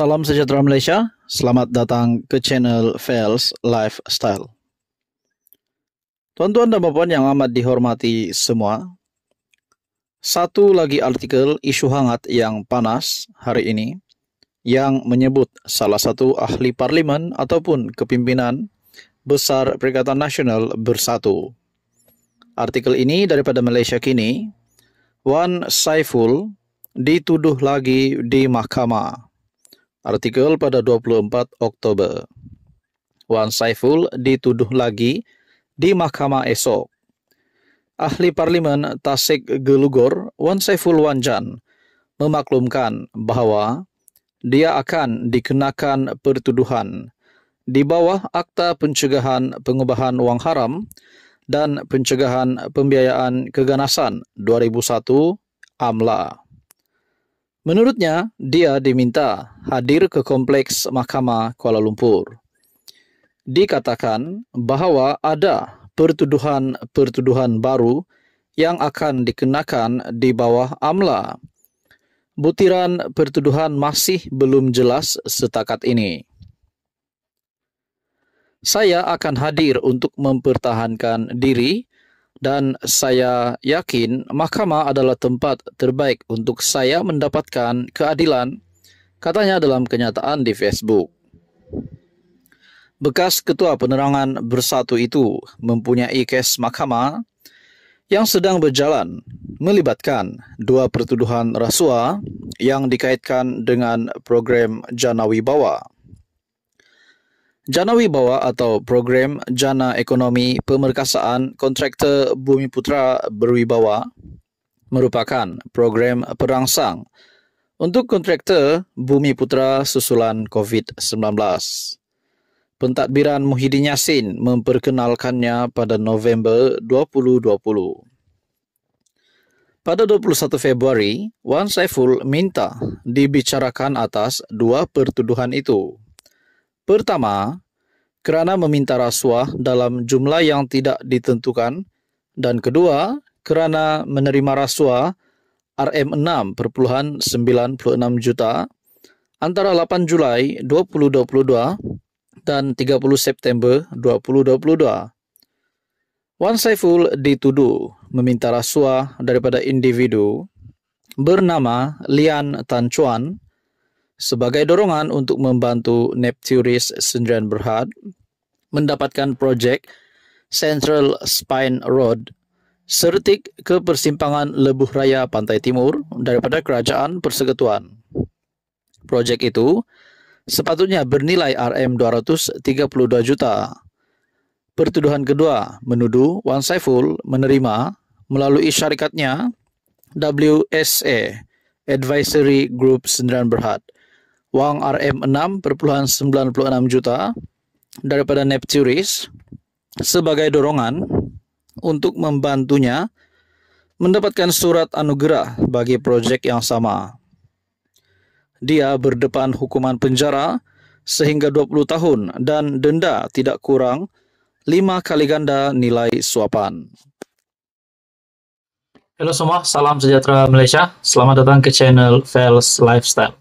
Salam sejahtera Malaysia, selamat datang ke channel Fails Lifestyle. Tuan-tuan dan puan yang amat dihormati semua, satu lagi artikel isu hangat yang panas hari ini yang menyebut salah satu ahli parlimen ataupun kepimpinan besar Perikatan Nasional Bersatu. Artikel ini daripada Malaysia kini, Wan Saiful dituduh lagi di mahkamah. Artikel pada 24 Oktober. Wan Saiful dituduh lagi di mahkamah esok. Ahli Parlimen Tasik Gelugor, Wan Saiful Wanjan, memaklumkan bahwa dia akan dikenakan pertuduhan di bawah Akta Pencegahan Pengubahan Wang Haram dan Pencegahan Pembiayaan Keganasan 2001 AMLA. Menurutnya, dia diminta hadir ke Kompleks Mahkamah Kuala Lumpur. Dikatakan bahawa ada pertuduhan-pertuduhan baru yang akan dikenakan di bawah AMLA. butiran pertuduhan masih belum jelas setakat ini. Saya akan hadir untuk mempertahankan diri dan saya yakin mahkamah adalah tempat terbaik untuk saya mendapatkan keadilan, katanya dalam kenyataan di Facebook. Bekas ketua penerangan bersatu itu mempunyai kes mahkamah yang sedang berjalan melibatkan dua pertuduhan rasuah yang dikaitkan dengan program Jana Wibawa. Jana Wibawa atau program Jana Ekonomi Pemerkasaan Kontraktor Bumi Putra Berwibawa merupakan program perangsang untuk kontraktor Bumi Putra susulan COVID-19. Pentadbiran Muhyiddin Yassin memperkenalkannya pada November 2020. Pada 21 Februari, Wan Saiful minta dibicarakan atas dua pertuduhan itu. Pertama, kerana meminta rasuah dalam jumlah yang tidak ditentukan dan kedua, kerana menerima rasuah RM6.96 juta antara 8 Julai 2022 dan 30 September 2022. Wan Saiful dituduh meminta rasuah daripada individu bernama Lian Tan Chuan sebagai dorongan untuk membantu Nepturis Sendirian Berhad mendapatkan projek Central Spine Road sertik ke persimpangan Lebuh Raya Pantai Timur daripada Kerajaan Persekutuan. Projek itu sepatutnya bernilai RM 232 juta Pertuduhan kedua menuduh Wan Saiful menerima melalui syarikatnya WSA Advisory Group Sendirian Berhad wang RM 6,96 juta daripada Nepturis sebagai dorongan untuk membantunya mendapatkan surat anugerah bagi proyek yang sama. Dia berdepan hukuman penjara sehingga 20 tahun dan denda tidak kurang 5 kali ganda nilai suapan. Halo semua, salam sejahtera Malaysia. Selamat datang ke channel Fels Lifestyle.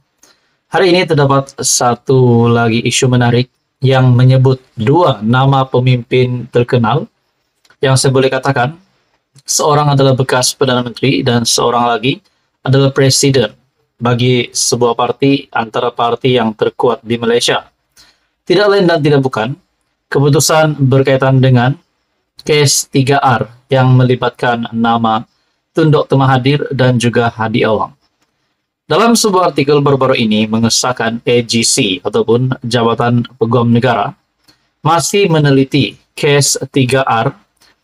Hari ini terdapat satu lagi isu menarik yang menyebut dua nama pemimpin terkenal yang saya boleh katakan seorang adalah bekas Perdana Menteri dan seorang lagi adalah Presiden bagi sebuah parti antara parti yang terkuat di Malaysia. Tidak lain dan tidak bukan, Keputusan berkaitan dengan kes 3R yang melibatkan nama Tundok Temahadir dan juga Hadi Awang. Dalam sebuah artikel baru-baru ini mengesahkan AGC ataupun Jabatan Peguam Negara masih meneliti kes 3R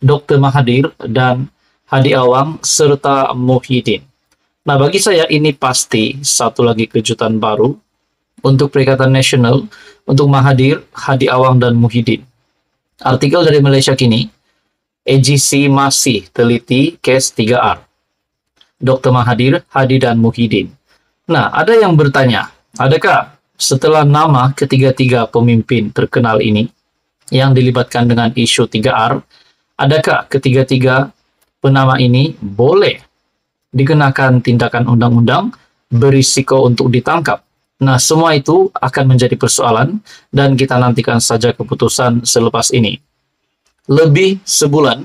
Dr. Mahadir dan Hadi Awang serta Muhyiddin. Nah, bagi saya ini pasti satu lagi kejutan baru untuk Perikatan Nasional untuk Mahathir, Hadi Awang, dan Muhyiddin. Artikel dari Malaysia Kini, AGC masih teliti kes 3R. Dr. Mahathir, Hadi, dan Muhyiddin. Nah, ada yang bertanya, adakah setelah nama ketiga-tiga pemimpin terkenal ini yang dilibatkan dengan isu 3R, adakah ketiga-tiga penama ini boleh dikenakan tindakan undang-undang berisiko untuk ditangkap Nah, semua itu akan menjadi persoalan dan kita nantikan saja keputusan selepas ini. Lebih sebulan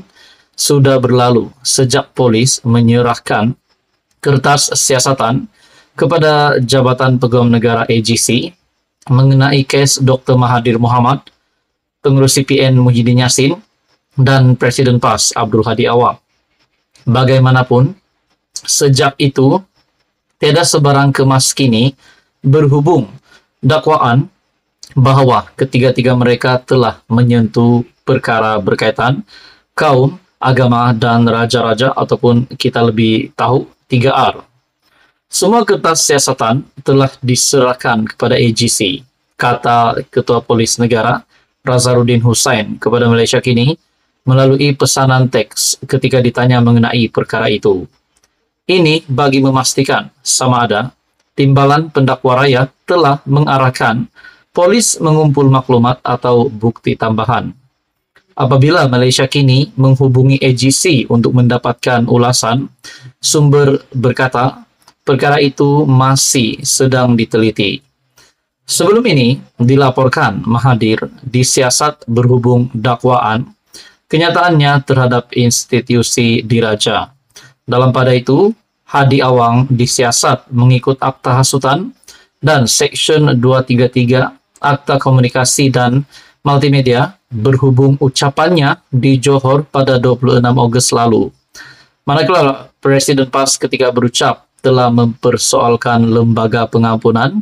sudah berlalu sejak polis menyerahkan kertas siasatan kepada Jabatan Peguam Negara AGC mengenai kes Dr. Mahathir Muhammad, pengurus CPN Muhyiddin Yassin, dan Presiden PAS Abdul Hadi Awam. Bagaimanapun, sejak itu, tidak sebarang kemas kini berhubung dakwaan bahwa ketiga-tiga mereka telah menyentuh perkara berkaitan kaum, agama, dan raja-raja ataupun kita lebih tahu 3R. Semua kertas siasatan telah diserahkan kepada AGC, kata Ketua Polis Negara Razaruddin Hussein kepada Malaysia kini melalui pesanan teks ketika ditanya mengenai perkara itu. Ini bagi memastikan sama ada Timbalan Pendakwa Raya telah mengarahkan polis mengumpul maklumat atau bukti tambahan. Apabila Malaysia kini menghubungi AGC untuk mendapatkan ulasan, sumber berkata perkara itu masih sedang diteliti. Sebelum ini dilaporkan Mahathir disiasat berhubung dakwaan kenyataannya terhadap institusi diraja. Dalam pada itu, Hadi Awang disiasat mengikut Akta Hasutan dan Section 233 Akta Komunikasi dan Multimedia berhubung ucapannya di Johor pada 26 Ogos lalu. Manakala Presiden PAS ketika berucap telah mempersoalkan lembaga pengampunan,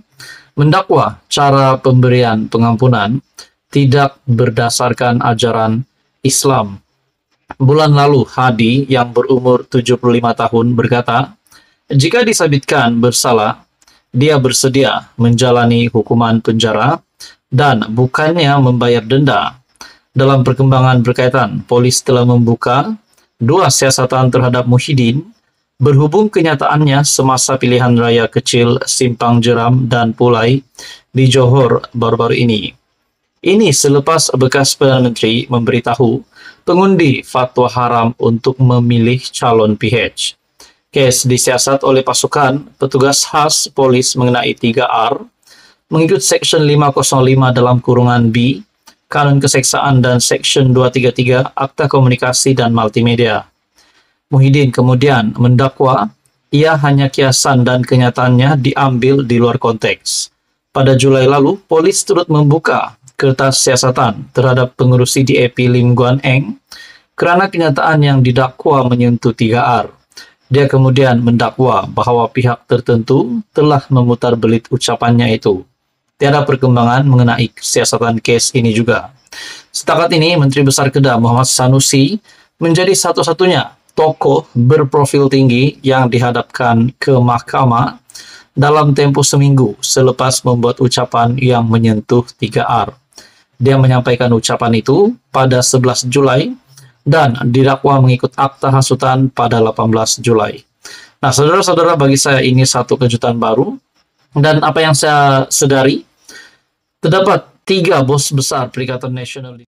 mendakwa cara pemberian pengampunan tidak berdasarkan ajaran Islam. Bulan lalu, Hadi yang berumur 75 tahun berkata, jika disabitkan bersalah, dia bersedia menjalani hukuman penjara dan bukannya membayar denda. Dalam perkembangan berkaitan, polis telah membuka dua siasatan terhadap Muhyiddin berhubung kenyataannya semasa pilihan raya kecil Simpang Jeram dan Pulai di Johor baru-baru ini. Ini selepas bekas Perdana Menteri memberitahu pengundi fatwa haram untuk memilih calon PH. Kes disiasat oleh pasukan, petugas khas polis mengenai 3R, mengikut Section 505 dalam kurungan B, Kanun Keseksaan dan Section 233 Akta Komunikasi dan Multimedia. Muhyiddin kemudian mendakwa ia hanya kiasan dan kenyataannya diambil di luar konteks. Pada Julai lalu, polis turut membuka kertas siasatan terhadap pengurusi DAP e Lim Guan Eng kerana kenyataan yang didakwa menyentuh 3R. Dia kemudian mendakwa bahwa pihak tertentu telah memutar belit ucapannya itu. Tiada perkembangan mengenai siasatan kes ini juga. Setakat ini, Menteri Besar Kedah Muhammad Sanusi menjadi satu-satunya tokoh berprofil tinggi yang dihadapkan ke mahkamah dalam tempo seminggu selepas membuat ucapan yang menyentuh 3R. Dia menyampaikan ucapan itu pada 11 Julai dan didakwa mengikut akta hasutan pada 18 Julai. Nah, saudara-saudara, bagi saya ini satu kejutan baru. Dan apa yang saya sedari, terdapat tiga bos besar Perikatan Nasional